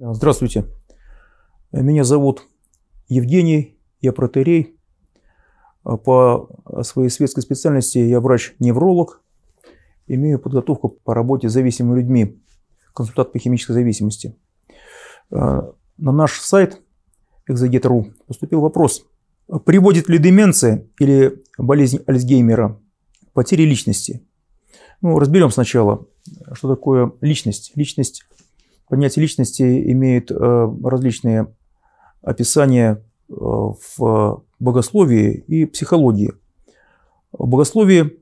Здравствуйте. Меня зовут Евгений, я протерей. По своей светской специальности я врач-невролог, имею подготовку по работе с зависимыми людьми, консультант по химической зависимости. Э, на наш сайт exeget.ru поступил вопрос, приводит ли деменция или болезнь Альцгеймера к потере личности? Ну, разберем сначала, что такое личность. Личность Понятие личности имеет э, различные описания э, в богословии и психологии. В богословии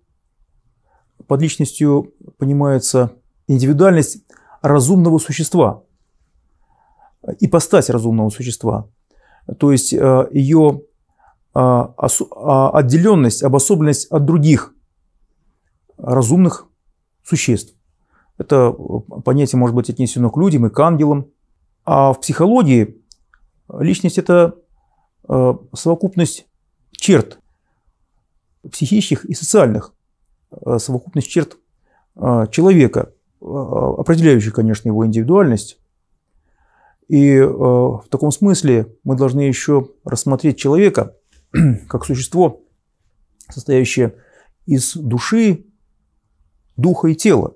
под личностью понимается индивидуальность разумного существа, ипостась разумного существа, то есть э, ее а, отделенность, обособленность от других разумных существ. Это э, понятие может быть отнесено к людям и к ангелам. А в психологии личность – это э, совокупность черт психических и социальных, э, совокупность черт человека, определяющих, конечно, его индивидуальность. И в таком смысле мы должны еще рассмотреть человека как существо, состоящее из души, духа и тела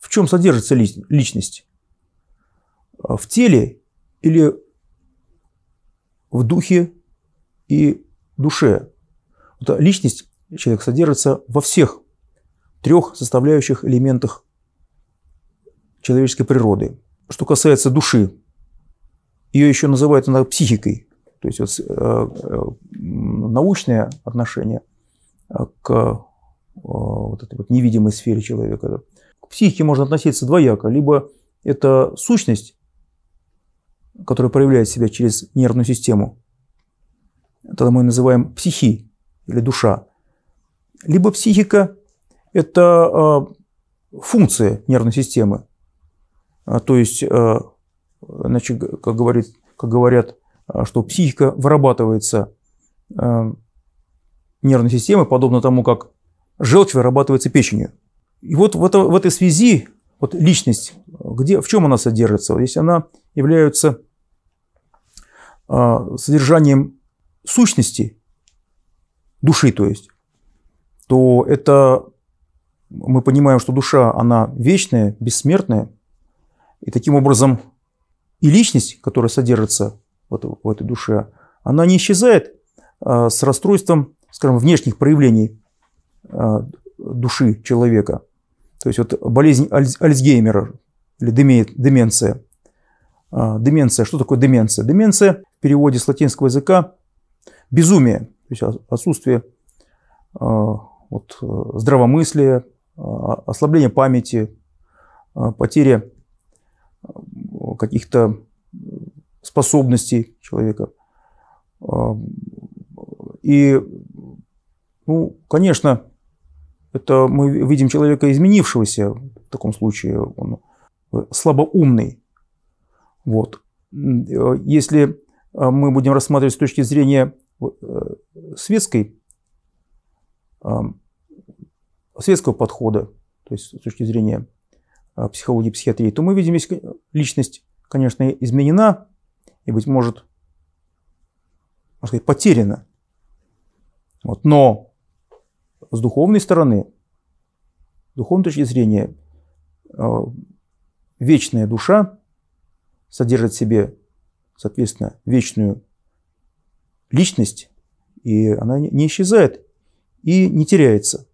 в чем содержится личность? Э, в теле или в духе и душе? Э, личность человека содержится во всех трех составляющих элементах человеческой природы. Что касается души, ее еще называют она психикой, то есть вот, э, научное отношение к а, вот этой вот невидимой сфере человека. К психике можно относиться двояко. Либо это сущность, которая проявляет себя через нервную систему. Тогда мы называем психи или душа. Либо психика – это а, функция нервной системы. А, то есть, значит, как, говорит, как говорят, что психика вырабатывается нервной системы, подобно тому, как желчь вырабатывается печенью. И вот в, это, в этой связи вот личность, где, в чем она содержится? Если она является а, содержанием сущности, души, то есть, то это мы понимаем, что душа, она вечная, бессмертная, и таким образом и личность, которая содержится вот в этой душе, она не исчезает а, с расстройством, скажем, внешних проявлений а, души человека. То есть вот болезнь Альцгеймера или деменция. А, деменция. Что такое деменция? Деменция в переводе с латинского языка – безумие, то есть отсутствие а, вот, здравомыслия, ослабление памяти, потеря каких-то способностей человека. И, ну, конечно, это мы видим человека изменившегося, в таком случае он э, слабоумный. Вот. Э, если э, мы будем рассматривать с точки зрения светской, светского подхода, то есть с точки зрения психологии, психиатрии, то мы видим, если личность, конечно, изменена и, быть может, можно сказать, потеряна. Вот. Но с духовной стороны, с духовной точки зрения, э, вечная душа содержит в себе, соответственно, вечную личность, и она не исчезает и не теряется.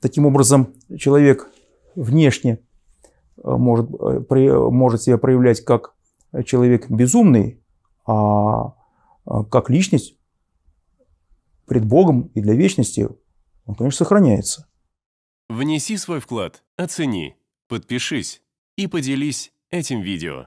Таким образом, человек внешне э, может, э, может себя проявлять как человек безумный, а как личность пред Богом и для вечности он, конечно, сохраняется. Внеси свой вклад, оцени, подпишись и поделись этим видео.